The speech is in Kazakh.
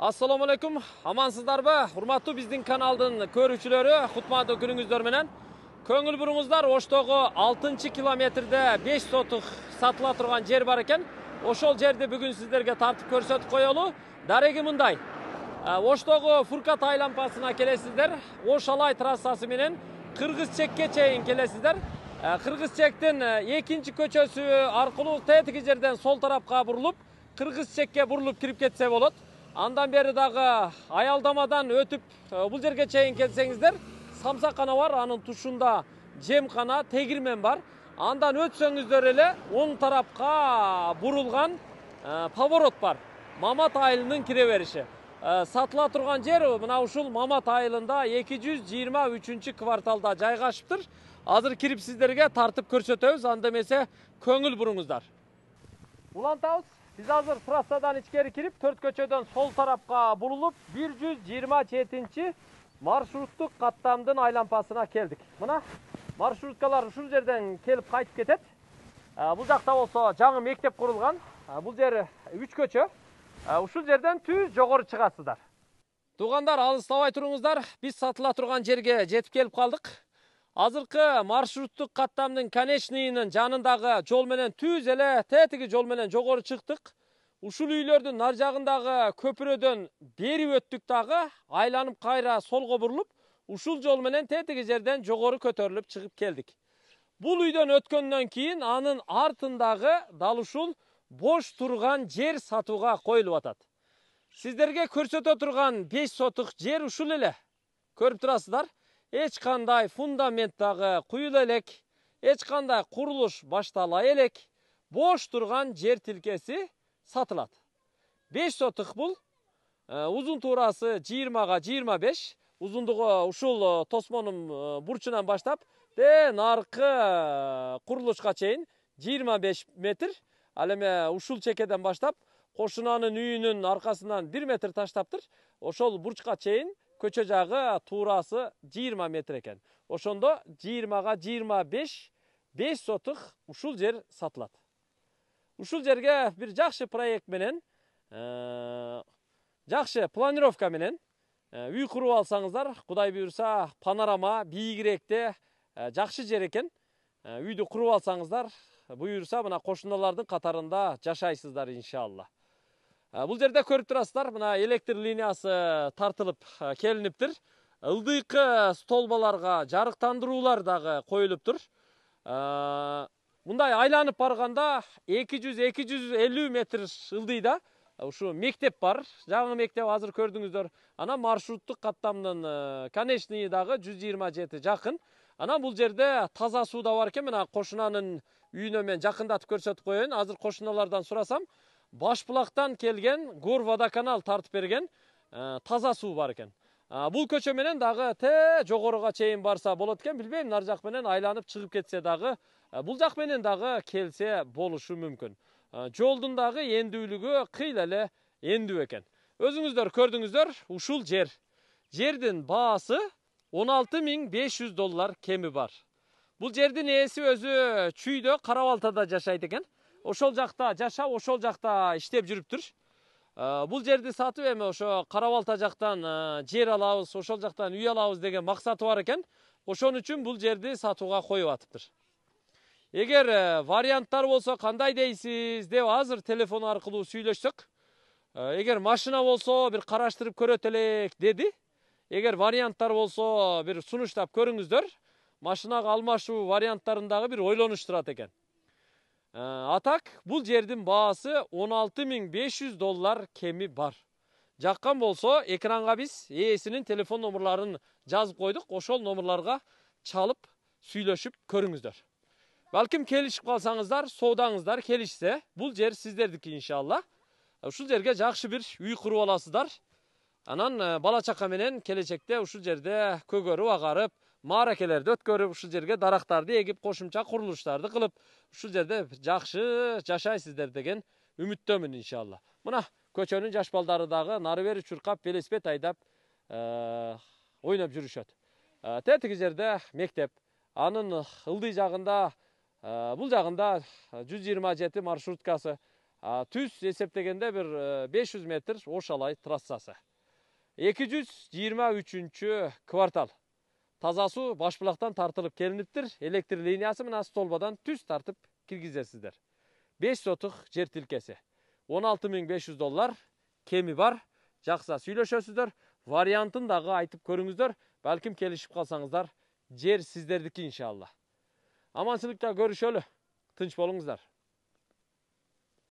Ассаламу алейкум, амансыздар ба? Урматтуу биздин каналдын көрүүчүлөрү, кутмандуу күнүңүздөр менен. Көңүл буруңуздар, Оштогу 6 километрде 5 сотық сатыла турган жер бар экен. Ошол жерди бүгүн сиздерге тартып көрсөтүп коелу. Дареги мындай. Оштогу Фуркат айлампасына келесиздер. Ош алай трассасы менен Кыргыз чекке чейин келесиздер. Кыргыз 2 экинчи көчөсү аркылуу жерден сол тарапка бурулуп, Кыргыз чекке бурулуп кирип кетсе болот андан бері дағы аялдамадан өтіп бұл жерге шейін келсеңіздер қана бар анын тұшында қана тегірмен бар андан өтсөңүздөр эле оң тарапқа бурулган поворот бар мамат айылынын кире бериши сатыла тұрған жер мына ушул мамат айылында 223 жүз жыйырма үчүнчү кварталда жайгашыптыр азыр кирип сиздерге тартып көрсөтөбүз анда эмесе көңүл буруңуздар улантабыз Biz hazır trasadan içeri girip tört köçeden sol tarafka bululup 127. marşrutluk kattamdın aylampasına keldik. Mına marşrutkalar şu yerden kelip kayıp ketet. Бұл жақта болса жаңы мектеп құрылған. Бұл жері үш көчі. Ұшыл жерден түз жоғары шығасыздар. Туғандар алыстабай тұрыңыздар. Біз сатыла тұрған жерге жетіп келіп қалдық. Азырқы маршруттық қаттамның конечныйының жанындағы жол менен түз әлі тетігі жол менен жоғары шықтық ушул үйлөрдүн нар жагындагы көпүрөдөн бери өттүк дагы айланып кайра солго бурулуп ушул жол менен тетиги жерден жогору көтөрүлүп чыгып келдик бул үйдөн өткөндөн кийин анын артындагы дал ушул бош турган жер сатууга коюлуп атат сиздерге көрсөтө турган 5 сотық жер ушул эле көрүп турасыздар эч кандай фундамент дагы куюла элек эч кандай курулуш баштала элек бош турган жер тилкеси Сатылат 5 сотық бұл ә, ұзын турасы 20-ға 25 ұзындығы ұшыл ә, тосмоның ә, бұрчынан баштап де нарқы құрылышқа чейін 25 метр ал эми ушул чекеден баштап кошунанын үйүнүн арқасынан 1 метр таштаптыр ошол бурчка чейін көчө жағы туурасы 20 метр екен. ошондо 20 ға 25 5 сотық ушул жер сатылат ушул жерге бир жакшы проект менен э, жакшы планировка менен э, үй куруп алсаңыздар кудай буюрса панорама бийигирээкте э, жакшы жер экен үйдү куруп алсаңыздар буюрса мына кошуналардын катарында жашайсыздар иншалла бул жерде көрүп турасыздар мына электр линиясы тартылып келиниптир ылдыйкы столбаларга жарыктандыруулар дагы коюлуптур мындай айланып барганда эки жүз эки жүз элүү метр ылдыйда мектеп бар жаңы мектеп азыр көрдүңүздөр анан маршруттук каттамдын э, конечныйы дагы жүз жыйырма жети жакын анан бул жерде таза суу да бар экен мына кошунанын үйүнө мен жакындатып көрсөтүп коеюн азыр кошуналардан сурасам булактан келген горводоканал канал тартып берген э, таза суу бар экен бул көчө менен дагы тээ жогоруга чейин барса болот экен билбейм нар жак менен айланып чыгып кетсе дагы Э, бұл жақпенен дағы келсе болушу мүмкін э, жолдың дағы эндүүлүгү кыйла эле эндүү экен өзүңүздөр көрдүңүздөр ушул жер жердин баасы 16500 доллар кеми бар бул жердин ээси өзү чүйдө қаравалтада жашайт экен ошол жакта жашап ошол жакта иштеп жүрүптүр э, бул жерди сатып эми ошо карабалта жактан жер алабыз ошол жақтан үй алабыз деген максаты бар экен ошон үчүн бул жерди сатууга коюп атыптыр Егер э, варианттар болсо қандай дейсіз, деп азыр телефон арқылу сүйлештік. Э, егер машина болсо бір қараштырып көрөт элек деди эгер варианттар болсо бір сунуштап көріңіздер, машинаға алмашу варианттарындағы бір бир екен. Э, атак бұл так бул жердин баасы доллар кеми бар жаккан болсо экранга биз ээсинин телефон номерларын жазып қойдық ошол номерларға чалып сүйлөшүп көріңіздер балким келишип калсаңыздар соодаңыздар келишсе бул жер сиздердики иншалла ушул жерге жакшы бир үй куруп аласыздар анан бала чака менен келечекте ушул жерде көгөрүп агарып мааракелерди өткөрүп ушул жерге дарактарды эгип кошумча курулуштарды кылып ушул жерде жакшы жашайсыздар деген үмүттөмүн иншалла мына көчөнүн жаш балдары дагы нары бери чуркап велосипед айдап ойноп жүрүшөт тетиги жерде мектеп анын ылдый жагында Э, бұл жағында 127 э, маршруткасы э, түз есептегенде бір 500 метр ошалай трассасы 223 квартал тазасу башбұлақтан тартылып келініптір электр линиясы мына столбадан түз тартып кіргізесіздер 5 сотық жер тилкеси 16500 доллар кеми бар жақса сүйлөшөсүздөр вариантын дагы айтып көрүңүздөр бәлкім келішіп қалсаңыздар жер сіздердікі иншалла Amansılıkta görüşelim. Tınç bolunuzlar.